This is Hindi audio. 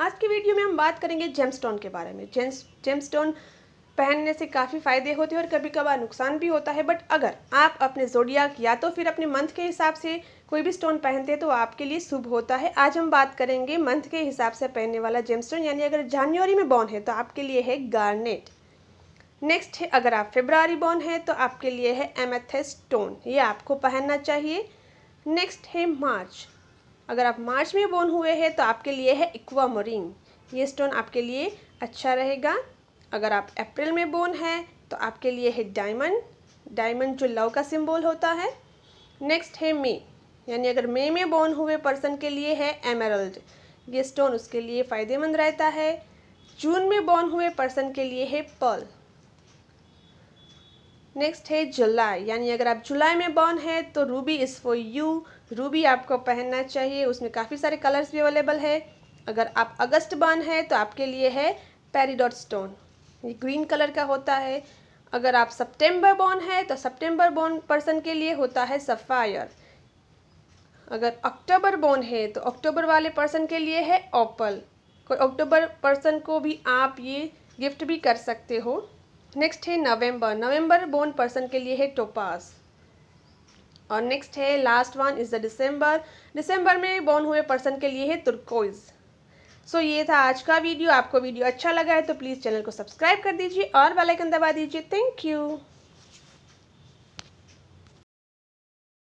आज की वीडियो में हम बात करेंगे जेमस्टोन के बारे में जेम्स जेमस्टोन पहनने से काफ़ी फ़ायदे होते हैं और कभी कभार नुकसान भी होता है बट अगर आप अपने जोडिया या तो फिर अपने मंथ के हिसाब से कोई भी स्टोन पहनते हैं तो आपके लिए शुभ होता है आज हम बात करेंगे मंथ के हिसाब से पहनने वाला जेमस्टोन यानी अगर जनवरी में बॉर्न है तो आपके लिए है गार्नेट नेक्स्ट है अगर आप फेब्रवरी बॉर्न है तो आपके लिए है एमेथेस्टोन ये आपको पहनना चाहिए नेक्स्ट है मार्च अगर आप मार्च में बोर्न हुए हैं तो आपके लिए है इक्वा मोरिंग ये स्टोन आपके लिए अच्छा रहेगा अगर आप अप्रैल में बोर्न है तो आपके लिए है डायमंड डायमंड जो लव का सिंबल होता है नेक्स्ट है मे यानी अगर मे में बोर्न हुए पर्सन के लिए है एमरल्ड ये स्टोन उसके लिए फ़ायदेमंद रहता है जून में बोर्न हुए पर्सन के लिए है पर्ल नेक्स्ट है जुलाई यानी अगर आप जुलाई में बॉर्न है तो ruby is for you ruby आपको पहनना चाहिए उसमें काफ़ी सारे कलर्स भी अवेलेबल है अगर आप अगस्त बॉर्न है तो आपके लिए है पेरीडॉट स्टोन ये ग्रीन कलर का होता है अगर आप सितंबर बॉर्न है तो सितंबर बॉर्न पर्सन के लिए होता है सफ़ायर अगर अक्टूबर बॉर्न है तो अक्टूबर वाले पर्सन के लिए है ओपल कोई अक्टूबर पर्सन को भी आप ये गिफ्ट भी कर सकते हो नेक्स्ट है नवंबर नवंबर बोर्न पर्सन के लिए है टोपास और नेक्स्ट है last one is the December December में बोर्न हुए पर्सन के लिए है तुर्कोइज सो so, ये था आज का वीडियो आपको वीडियो अच्छा लगा है तो प्लीज़ चैनल को सब्सक्राइब कर दीजिए और बेलाइकन दबा दीजिए थैंक यू